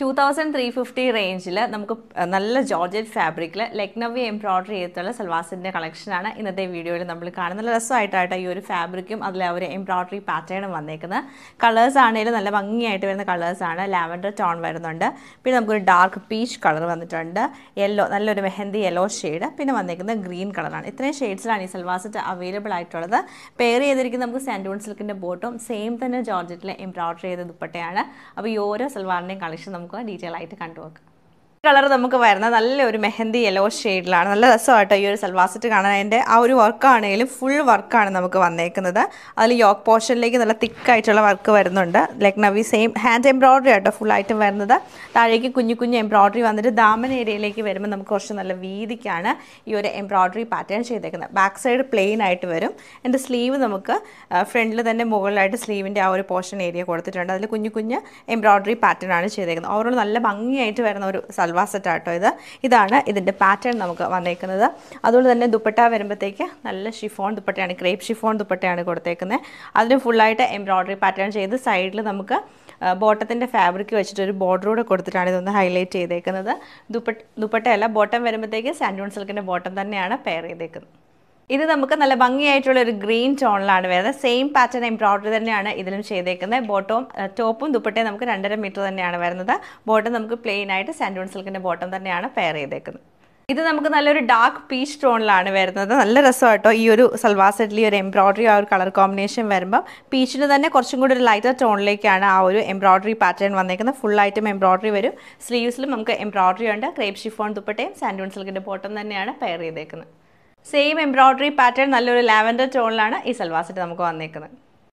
two thousand three fifty റേഞ്ചിൽ നമുക്ക് നല്ല ജോർജറ്റ് ഫാബ്രിക്കിൽ ലക്നവി എംബ്രോയ്ഡറി ചെയ്തിട്ടുള്ള സൽവാസിൻ്റെ കളക്ഷനാണ് ഇന്നത്തെ വീഡിയോയിൽ നമ്മൾ കാണുന്നത് നല്ല രസമായിട്ടായിട്ട് ഈ ഒരു ഫാബ്രിക്കും അതിൽ ഒരു എംബ്രോയ്ഡറി പാറ്റേണും വന്നേക്കുന്നത് കളേഴ്സ് ആണെങ്കിലും നല്ല ഭംഗിയായിട്ട് വരുന്ന കളേഴ്സാണ് ലാവൻഡർ ടോൺ വരുന്നുണ്ട് പിന്നെ നമുക്കൊരു ഡാർക്ക് പീച്ച് കളർ വന്നിട്ടുണ്ട് യെല്ലോ നല്ലൊരു മെഹന്തി യെല്ലോ ഷെയ്ഡ് പിന്നെ വന്നേക്കുന്നത് ഗ്രീൻ കളറാണ് ഇത്രയും ഷെയ്ഡ്സിലാണ് ഈ സൽവാസറ്റ് അവൈലബിൾ ആയിട്ടുള്ളത് പെയർ ചെയ്തിരിക്കുന്ന നമുക്ക് സാൻഡൂൺ സിൽക്കിൻ്റെ ബോട്ടും സെയിം തന്നെ ജോർജറ്റിലെ എംബ്രോയ്ഡറി ചെയ്ത ദുപ്പട്ടയാണ് അപ്പോൾ ഈ ഓരോ സൽവാറിൻ്റെയും കളക്ഷൻ നമുക്ക് നോക്കുക ഡീറ്റെയിൽ ആയിട്ട് കണ്ടു നോക്കുക കളർ നമുക്ക് വരുന്ന നല്ലൊരു മെഹന്തി യെല്ലോ ഷെയ്ഡിലാണ് നല്ല രസമായിട്ട് ഈ ഒരു സൽവാസെറ്റ് കാണാൻ അതിൻ്റെ ആ ഒരു വർക്കാണെങ്കിലും ഫുൾ വർക്കാണ് നമുക്ക് വന്നേക്കുന്നത് അതിൽ യോക്ക് പോർഷനിലേക്ക് നല്ല തിക്കായിട്ടുള്ള വർക്ക് വരുന്നുണ്ട് ലൈക്ക് നവി സെയിം ഹാൻഡ് എംബ്രോയ്ഡറി ആയിട്ടോ ഫുൾ ആയിട്ട് വരുന്നത് താഴേക്ക് കുഞ്ഞു കുഞ്ഞു എംബ്രോയ്ഡറി വന്നിട്ട് ദാമൻ ഏരിയയിലേക്ക് വരുമ്പോൾ നമുക്ക് കുറച്ച് നല്ല വീതിക്കാണ് ഈ ഒരു എംബ്രോയ്ഡറി പാറ്റേൺ ചെയ്തേക്കുന്നത് ബാക്ക് സൈഡ് പ്ലെയിൻ ആയിട്ട് വരും എൻ്റെ സ്ലീവ് നമുക്ക് ഫ്രണ്ടിൽ തന്നെ മുകളിലായിട്ട് സ്ലീവിൻ്റെ ആ ഒരു പോർഷൻ ഏരിയ കൊടുത്തിട്ടുണ്ട് അതിൽ കുഞ്ഞു കുഞ്ഞ് എംബ്രോയ്ഡറി പാറ്റേൺ ആണ് ചെയ്തേക്കുന്നത് ഓവറോൾ നല്ല ഭംഗിയായിട്ട് വരുന്ന ഒരു സൽവാ സെറ്റാട്ടോ ഇത് ഇതാണ് ഇതിൻ്റെ പാറ്റേൺ നമുക്ക് വന്നേക്കുന്നത് അതുകൊണ്ട് തന്നെ ദുപ്പട്ട വരുമ്പോഴത്തേക്ക് നല്ല ഷിഫോൺ ദുപ്പട്ടയാണ് ക്രേപ്പ് ഷിഫോൺ ദുപ്പട്ടയാണ് കൊടുത്തേക്കുന്നത് അതിന് ഫുള്ളായിട്ട് എംബ്രോയ്ഡറി പാറ്റേൺ ചെയ്ത് സൈഡിൽ നമുക്ക് ബോട്ടത്തിൻ്റെ ഫാബ്രിക് വെച്ചിട്ട് ഒരു ബോർഡറൂടെ കൊടുത്തിട്ടാണ് ഇതൊന്ന് ഹൈലൈറ്റ് ചെയ്തേക്കുന്നത് ദുപ്പട്ട ദുപ്പട്ടയല്ല ബോട്ടം വരുമ്പോഴത്തേക്ക് സാൻഡൂൺ സിൽക്കിൻ്റെ ബോട്ടം തന്നെയാണ് പെയർ ചെയ്തേക്കുന്നത് ഇത് നമുക്ക് നല്ല ഭംഗിയായിട്ടുള്ള ഒരു ഗ്രീൻ ടോണിലാണ് വരുന്നത് സെയിം പാറ്റേൺ എംബ്രോയിഡറി തന്നെയാണ് ഇതിലും ചെയ്തേക്കുന്നത് ബോട്ടവും ടോപ്പും ദുപ്പട്ടയും നമുക്ക് രണ്ടര മീറ്റർ തന്നെയാണ് വരുന്നത് ബോട്ടം നമുക്ക് പ്ലെയിൻ ആയിട്ട് സാൻഡൂൺ സിൽക്കിൻ്റെ ബോട്ടം തന്നെയാണ് പെയർ ചെയ്തേക്കുന്നത് ഇത് നമുക്ക് നല്ലൊരു ഡാർക്ക് പീച്ച് ടോണിലാണ് വരുന്നത് നല്ല രസമായിട്ടോ ഈ ഒരു സൽവാ സെറ്റിൽ ഒരു എംബ്രോയിഡറി ആ ഒരു കളർ കോമ്പിനേഷൻ വരുമ്പോൾ പീച്ചിന് തന്നെ കുറച്ചും കൂടി ഒരു ലൈറ്റർ ടോണിലേക്കാണ് ആ ഒരു എംബ്രോയിഡറി പാറ്റേൺ വന്നേക്കുന്നത് ഫുൾ ആയിട്ടും എംബ്രോയിഡറി വരും സ്ലീവ്സിലും നമുക്ക് എംബ്രോയിഡറി ഉണ്ട് ക്രേപ്പ് ഷിഫോൺ ദുപ്പട്ടയും സാൻഡൂൺ സിൽക്കിൻ്റെ ബോട്ടം തന്നെയാണ് പെയർ ചെയ്തേക്കുന്നത് സെയിം എംബ്രോയ്ഡറി പാറ്റേൺ നല്ലൊരു ലാവൻഡർ ടോണിലാണ് ഈ സൽവാസിട്ട് നമുക്ക് വന്നേക്കുന്നത്